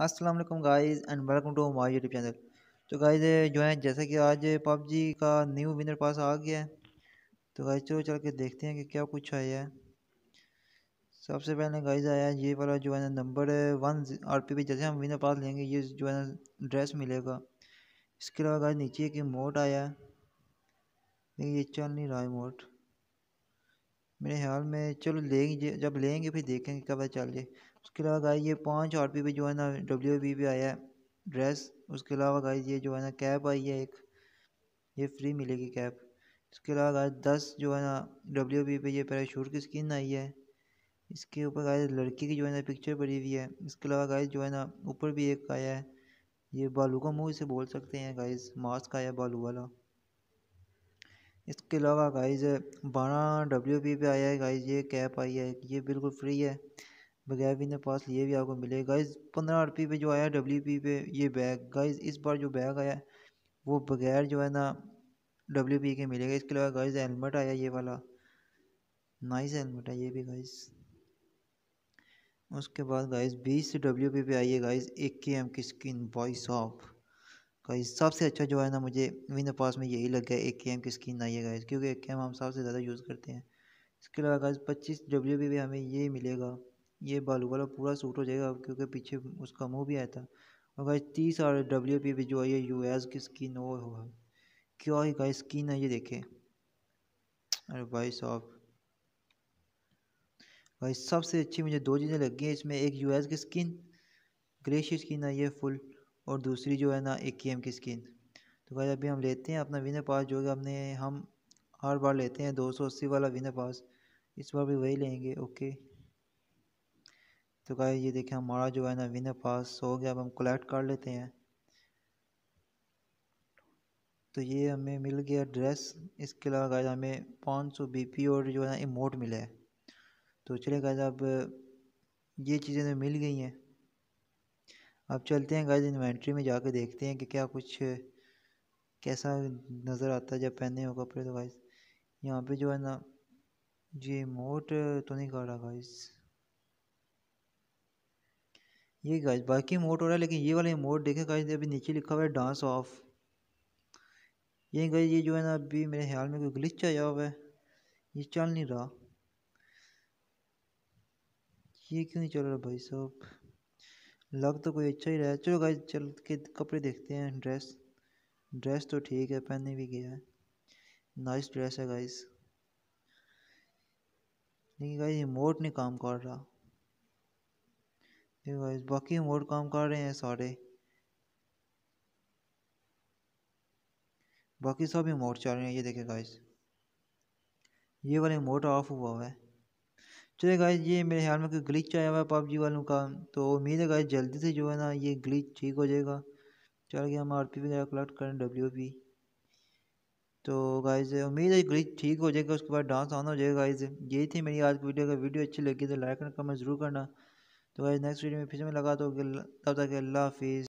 अस्सलाम वालेकुम guys and welcome to my YouTube channel तो गाइस जो है जैसा कि आज पबजी का न्यू विनर पास आ गया है तो गाइस चलो चल के देखते हैं कि क्या कुछ आया है सबसे पहले गाइस आया है ये वाला जो है ना number one R P P जैसे हम विनर पास लेंगे ये जो है ना ड्रेस मिलेगा इसके अलावा गाइस नीचे एक मोट आया है ये चल नहीं रहा है मोट मेरे ख्याल में चलो लेंगे जब लेंगे फिर देखेंगे कब चल जाए उसके अलावा गाइस ये पाँच आर पी पे जो है ना डब्ल्यू बी पे आया है ड्रेस उसके अलावा गाइस ये जो है ना कैब आई है एक ये फ्री मिलेगी कैब इसके अलावा गाइस दस जो है ना डब्ल्यू बी पे ये पैराशूट की स्किन आई है इसके ऊपर गाइस लड़की की जो है ना पिक्चर पड़ी हुई है इसके अलावा गाइस जो है ना ऊपर भी एक आया है ये बालू का मुँह इसे बोल सकते हैं गाइस मास्क आया बालू वाला इसके अलावा गाइज़ बारह डब्ल्यू पी पे आया है गाइज़ ये कैप आई है ये बिल्कुल फ्री है बगैर भी ने पास लिए भी आपको मिले गाइज़ पंद्रह आर पी पे जो आया डब्ल्यू पी पे ये बैग गाइज़ इस बार जो बैग आया वो बगैर जो है ना डब्ल्यू पी के मिलेगा इसके अलावा गाइज हेलमेट आया ये वाला नाइस हेलमेट है ये भी गाइज़ उसके बाद गाइज़ बीस डब्ल्यू पी पे आई है गाइज़ एक के एम की स्किन बॉइस ऑफ गाइस सबसे अच्छा जो है ना मुझे विन पास में यही लग गया ए के एम की स्किन आई है गाइस क्योंकि ए के एम हम सबसे ज़्यादा यूज़ करते हैं इसके अलावा गाइस पच्चीस डब्ल्यू भी हमें ये मिलेगा ये बालू वाला पूरा सूट हो जाएगा क्योंकि पीछे उसका मुँह भी आया था और गाइस तीस और डब्ल्यू पी भी जो आई है यू एस की स्किन वो हो क्या ही गाइस स्किन है ये देखें अरे भाई साहब भाई सबसे अच्छी मुझे दो चीज़ें लगी हैं इसमें एक यूएस की स्किन ग्रेशी स्किन आई है फुल और दूसरी जो है ना एक के एम की स्किन तो भाई अभी हम लेते हैं अपना विनर पास जो कि हमने हम हर बार लेते हैं दो सौ अस्सी वाला विनर पास इस बार भी वही लेंगे ओके तो भाई ये देखें हमारा जो है ना विनर पास हो गया अब हम कलेक्ट कर लेते हैं तो ये हमें मिल गया ड्रेस इसके अलावा गाय हमें पाँच सौ बी पी और जो है ना इमोट मिला है तो चले गाय अब ये चीज़ें तो मिल गई हैं अब चलते हैं गाइज इन्वेंट्री में जाके देखते हैं कि क्या कुछ कैसा नज़र आता है जब पहने हो कपड़े तो गाइज यहाँ पे जो है ना ये मोट तो नहीं काटा गाइज ये गाइज बाकी मोट हो रहा है लेकिन ये वाला मोट देखें गाइज अभी नीचे लिखा हुआ है डांस ऑफ ये गाइज ये जो है ना अभी मेरे ख्याल में कोई ग्लिच आया हुआ है ये चल नहीं रहा ये क्यों नहीं चल रहा भाई साहब लग तो कोई अच्छा ही रहा है चलो गाइस चल के कपड़े देखते हैं ड्रेस ड्रेस तो ठीक है पहने भी गया है नाइस ड्रेस है गाइस लेकिन गाइस रिमोट नहीं काम कर रहा देखो गाइस बाकी रिमोट काम कर रहे हैं सारे बाकी सब रिमोट चल रहे हैं ये देखे गाइस ये वाला रिमोट ऑफ हुआ हुआ है चलिए तो गाइज ये मेरे ख्याल में कोई ग्लिच आया हुआ है पबजी वालों का तो उम्मीद है गाय जल्दी से जो है ना ये ग्लिच ठीक हो जाएगा चल गया हम आर पी वगैरह कलेक्ट करें डब्ल्यू पी तो से उम्मीद है ग्लिच ठीक हो जाएगा उसके बाद डांस आना हो जाएगा गाइज यही थी मेरी आज की वीडियो अगर वीडियो अच्छी लगी तो लाइक एंड कमेंट जरूर करना तो गाय नेक्स्ट वीडियो में फिर से मैं लगा तो तब तक अल्लाह हाफिज़